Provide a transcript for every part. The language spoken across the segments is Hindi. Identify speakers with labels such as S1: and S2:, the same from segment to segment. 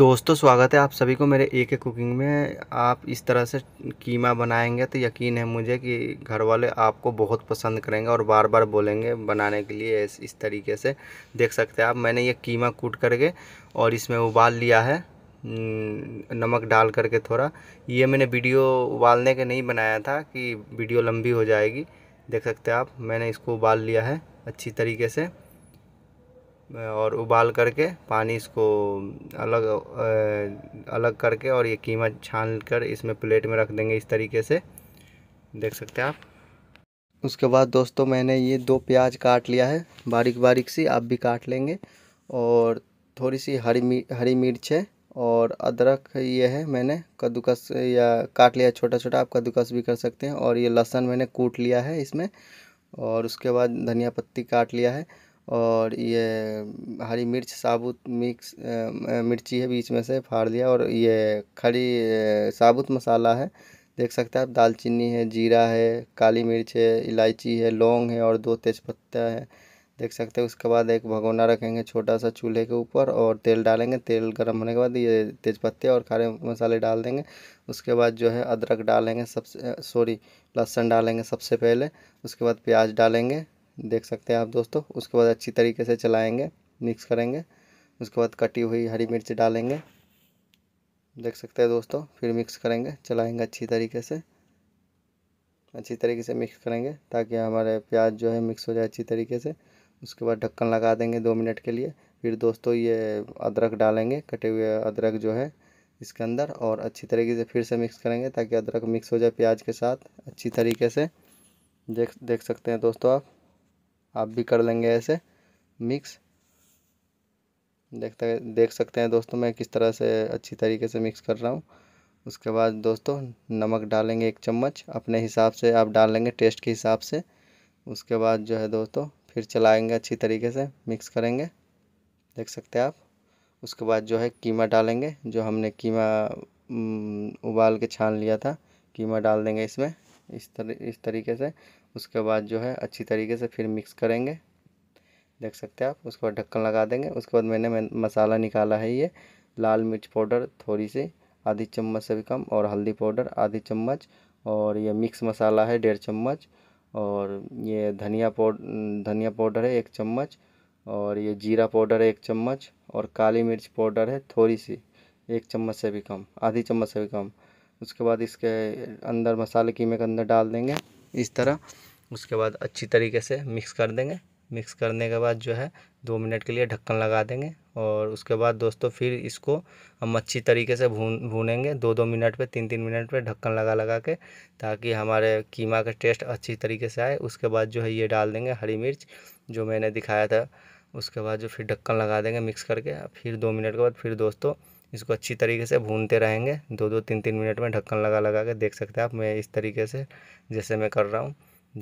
S1: दोस्तों स्वागत है आप सभी को मेरे एक कुकिंग में आप इस तरह से कीमा बनाएंगे तो यकीन है मुझे कि घर वाले आपको बहुत पसंद करेंगे और बार बार बोलेंगे बनाने के लिए इस, इस तरीके से देख सकते हैं आप मैंने ये कीमा कूट करके और इसमें उबाल लिया है नमक डाल करके थोड़ा ये मैंने वीडियो उबालने के नहीं बनाया था कि वीडियो लंबी हो जाएगी देख सकते आप मैंने इसको उबाल लिया है अच्छी तरीके से और उबाल करके पानी इसको अलग अलग करके और ये कीमा छान कर इसमें प्लेट में रख देंगे इस तरीके से देख सकते हैं आप उसके बाद दोस्तों मैंने ये दो प्याज काट लिया है बारीक बारीक सी आप भी काट लेंगे और थोड़ी सी हरी मी हरी मिर्च है और अदरक ये है मैंने कद्दूकस या काट लिया छोटा छोटा आप कद्दूकस भी कर सकते हैं और ये लहसुन मैंने कूट लिया है इसमें और उसके बाद धनिया पत्ती काट लिया है और ये हरी मिर्च साबुत मिक्स मिर्ची है बीच में से फाड़ लिया और ये खड़ी साबुत मसाला है देख सकते हैं आप दालचीनी है जीरा है काली मिर्च है इलायची है लौंग है और दो तेज़पत्ता है देख सकते हैं उसके बाद एक भगोना रखेंगे छोटा सा चूल्हे के ऊपर और तेल डालेंगे तेल गर्म होने के बाद ये तेज़पत्ते और खारे मसाले डाल देंगे उसके बाद जो है अदरक डालेंगे सबसे सॉरी लहसुन डालेंगे सबसे पहले उसके बाद प्याज डालेंगे देख सकते हैं आप दोस्तों उसके बाद अच्छी तरीके से चलाएंगे मिक्स करेंगे उसके बाद कटी हुई हरी मिर्च डालेंगे देख सकते हैं दोस्तों फिर मिक्स करेंगे चलाएंगे अच्छी तरीके से अच्छी तरीके से मिक्स करेंगे ताकि हमारे प्याज जो है मिक्स हो जाए अच्छी तरीके से उसके बाद ढक्कन लगा देंगे दो मिनट के लिए फिर दोस्तों ये अदरक डालेंगे कटे हुए अदरक जो है इसके अंदर और अच्छी तरीके से फिर से मिक्स करेंगे ताकि अदरक मिक्स हो जाए प्याज के साथ अच्छी तरीके से देख देख सकते हैं दोस्तों आप आप भी कर लेंगे ऐसे मिक्स देखते देख सकते हैं दोस्तों मैं किस तरह से अच्छी तरीके से मिक्स कर रहा हूँ उसके बाद दोस्तों नमक डालेंगे एक चम्मच अपने हिसाब से आप डाल लेंगे टेस्ट के हिसाब से उसके बाद जो है दोस्तों फिर चलाएंगे अच्छी तरीके से मिक्स करेंगे देख सकते हैं आप उसके बाद जो है कीमा डालेंगे जो हमने कीमा उबाल के छान लिया था कीमा डाल देंगे इसमें इस तरह इस तरीके से उसके बाद जो है अच्छी तरीके से फिर मिक्स करेंगे देख सकते हैं आप उसके बाद ढक्कन लगा देंगे उसके बाद मैंने मसाला निकाला है ये लाल मिर्च पाउडर थोड़ी सी आधी चम्मच से भी कम और हल्दी पाउडर आधी चम्मच और ये मिक्स मसाला है डेढ़ चम्मच और ये धनिया पाउडर धनिया पाउडर है एक चम्मच और ये जीरा पाउडर है एक चम्मच और काली मिर्च पाउडर है थोड़ी सी एक चम्मच से भी कम आधी चम्मच से भी कम उसके बाद इसके अंदर मसाले कीमे के अंदर डाल देंगे इस तरह उसके बाद अच्छी तरीके से मिक्स कर देंगे मिक्स करने के बाद जो है दो मिनट के लिए ढक्कन लगा देंगे और उसके बाद दोस्तों फिर इसको हम अच्छी तरीके से भून भूनेंगे दो दो मिनट पे तीन तीन मिनट पे ढक्कन लगा लगा के ताकि हमारे कीमा का टेस्ट अच्छी तरीके से आए उसके बाद जो है ये डाल देंगे हरी मिर्च जो मैंने दिखाया था उसके बाद जो फिर ढक्कन लगा देंगे मिक्स करके फिर दो मिनट के बाद फिर दोस्तों इसको अच्छी तरीके से भूनते रहेंगे दो दो तीन तीन मिनट में ढक्कन लगा लगा के देख सकते हैं आप मैं इस तरीके से जैसे मैं कर रहा हूँ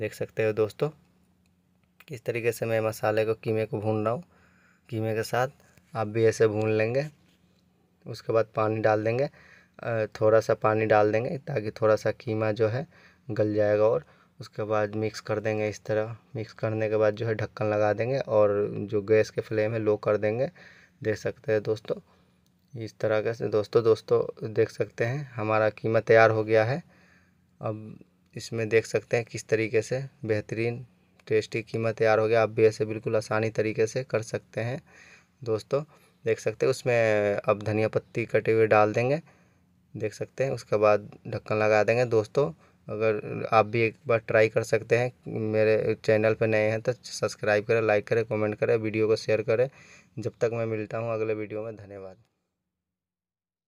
S1: देख सकते हो दोस्तों किस तरीके से मैं मसाले को कीमे को भून रहा हूँ कीमे के साथ आप भी ऐसे भून लेंगे उसके बाद पानी डाल देंगे थोड़ा सा पानी डाल देंगे ताकि थोड़ा सा कीमा जो है गल जाएगा और उसके बाद मिक्स कर देंगे इस तरह मिक्स करने के बाद जो है ढक्कन लगा देंगे और जो गैस के फ्लेम है लो कर देंगे देख सकते हैं दोस्तों इस तरह से दोस्तों दोस्तों देख सकते हैं हमारा कीमा तैयार हो गया है अब इसमें देख सकते हैं किस तरीके से बेहतरीन टेस्टी कीमा तैयार हो गया आप भी ऐसे बिल्कुल आसानी तरीके से कर सकते हैं दोस्तों देख सकते हैं उसमें अब धनिया पत्ती कटे हुए डाल देंगे देख सकते हैं उसके बाद ढक्कन लगा देंगे दोस्तों अगर आप भी एक बार ट्राई कर सकते हैं मेरे चैनल पर नए हैं तो सब्सक्राइब करें लाइक करें कमेंट करें वीडियो को शेयर करें जब तक मैं मिलता हूँ अगले वीडियो में धन्यवाद